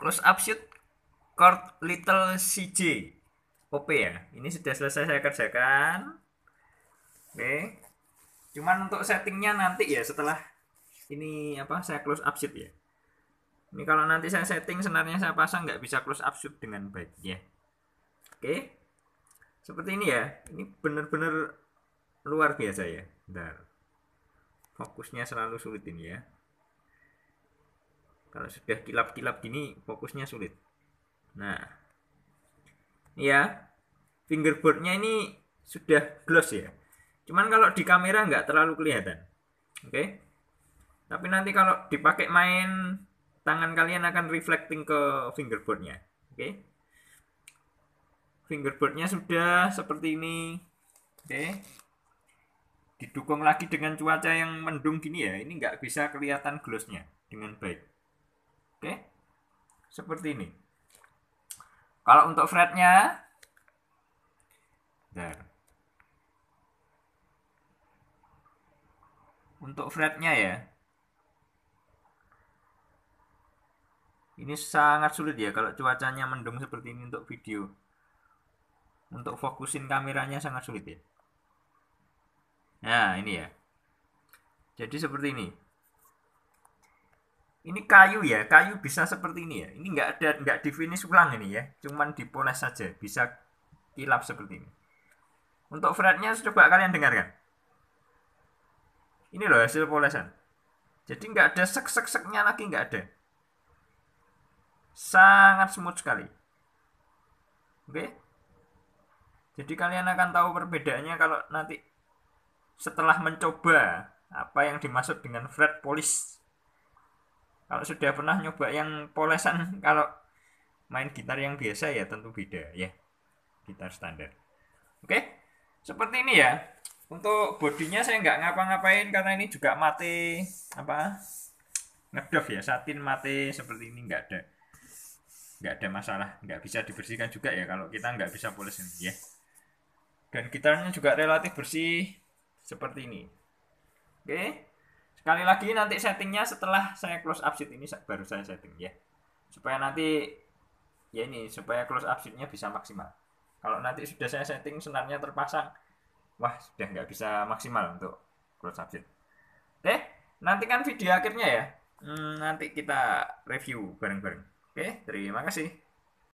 Close up shoot chord Little CJ. OP ya. Ini sudah selesai saya kerjakan. Oke. Cuman untuk settingnya nanti ya setelah ini apa saya close up shoot ya. Ini kalau nanti saya setting senarnya saya pasang nggak bisa close up shoot dengan baik ya. Oke. Seperti ini ya. Ini benar-benar luar biasa ya. dan Fokusnya selalu sulit ini ya. Kalau sudah kilap-kilap gini fokusnya sulit. Nah, ya fingerboardnya ini sudah gloss ya. Cuman kalau di kamera nggak terlalu kelihatan. Oke. Okay? Tapi nanti kalau dipakai main tangan kalian akan reflecting ke fingerboardnya. Oke. Okay? Fingerboardnya sudah seperti ini. Oke. Okay? Didukung lagi dengan cuaca yang mendung gini ya. Ini nggak bisa kelihatan glossnya dengan baik. Oke. Seperti ini. Kalau untuk fretnya Bentar. Untuk fretnya ya. Ini sangat sulit ya kalau cuacanya mendung seperti ini untuk video. Untuk fokusin kameranya sangat sulit ya. Nah, ini ya. Jadi seperti ini ini kayu ya kayu bisa seperti ini ya ini nggak ada nggak finish ulang ini ya cuman dipoles saja bisa kilap seperti ini untuk fretnya coba kalian dengarkan ini loh hasil polesan jadi nggak ada sek-sek-seknya lagi nggak ada sangat smooth sekali oke jadi kalian akan tahu perbedaannya kalau nanti setelah mencoba apa yang dimaksud dengan fret polish kalau sudah pernah nyoba yang polesan kalau main gitar yang biasa ya tentu beda ya gitar standar oke seperti ini ya untuk bodinya saya nggak ngapa-ngapain karena ini juga mati apa ngedov ya satin mati seperti ini nggak ada nggak ada masalah nggak bisa dibersihkan juga ya kalau kita nggak bisa polesin ya dan gitarnya juga relatif bersih seperti ini oke okay. Sekali lagi nanti settingnya setelah saya close up sheet ini baru saya setting ya. Supaya nanti ya ini supaya close up sheetnya bisa maksimal. Kalau nanti sudah saya setting senarnya terpasang, wah sudah nggak bisa maksimal untuk close up sheet. Oke, nantikan video akhirnya ya. Hmm, nanti kita review bareng-bareng. Oke, terima kasih.